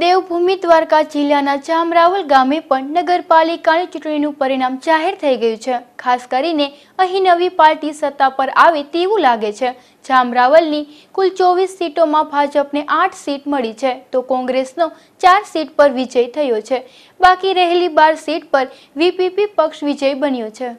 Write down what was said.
દેવભૂમિ દ્વારકા જિલ્લાના જામરાવલ ગામે પણ નગરપાલિકાની ચૂંટણીનું પરિણામ જાહેર થઈ ગયું છે ખાસ કરીને અહીં નવી પાર્ટી સત્તા પર આવે તેવું લાગે છે જામરાવલની કુલ ચોવીસ સીટોમાં ભાજપને આઠ સીટ મળી છે તો કોંગ્રેસનો ચાર સીટ પર વિજય થયો છે બાકી રહેલી બાર સીટ પર વીપીપી પક્ષ વિજય બન્યો છે